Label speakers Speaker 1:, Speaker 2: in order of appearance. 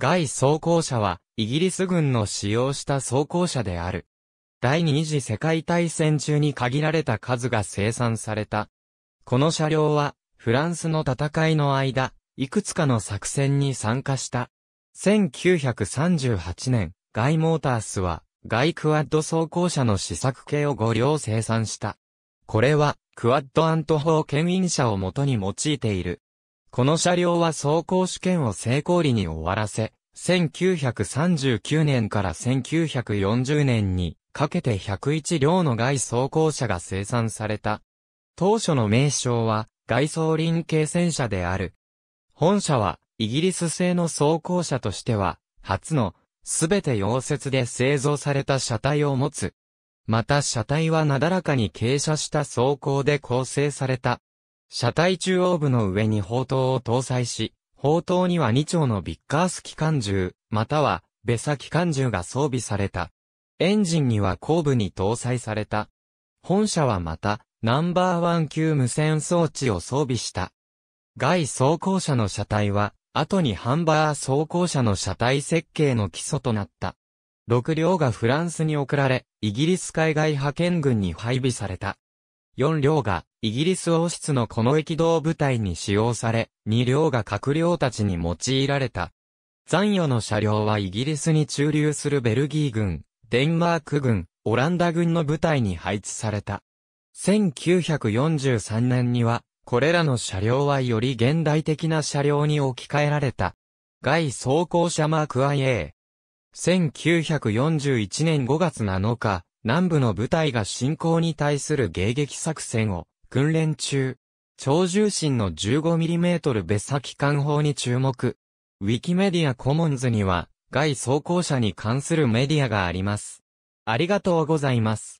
Speaker 1: 外装甲車は、イギリス軍の使用した装甲車である。第二次世界大戦中に限られた数が生産された。この車両は、フランスの戦いの間、いくつかの作戦に参加した。1938年、ガイモータースは、ガイクワッド装甲車の試作系を5両生産した。これは、クワッドアント法牽引車を元に用いている。この車両は走行試験を成功裏に終わらせ、1939年から1940年にかけて101両の外装行車が生産された。当初の名称は外装輪形戦車である。本社はイギリス製の装甲車としては初のすべて溶接で製造された車体を持つ。また車体はなだらかに傾斜した走行で構成された車体中央部の上に砲塔を搭載し、砲塔には2丁のビッカース機関銃、または、ベサ機関銃が装備された。エンジンには後部に搭載された。本社はまた、ナンバーワン級無線装置を装備した。外装甲車の車体は、後にハンバー装甲車の車体設計の基礎となった。6両がフランスに送られ、イギリス海外派遣軍に配備された。4両が、イギリス王室のこの駅道部隊に使用され、2両が閣僚たちに用いられた。残余の車両はイギリスに駐留するベルギー軍、デンマーク軍、オランダ軍の部隊に配置された。1943年には、これらの車両はより現代的な車両に置き換えられた。外装甲車マーク IA。1941年5月7日、南部の部隊が侵攻に対する迎撃作戦を訓練中。超重心の 15mm 別先艦砲に注目。ウィキメディアコモンズには、外装甲車に関するメディアがあります。ありがとうございます。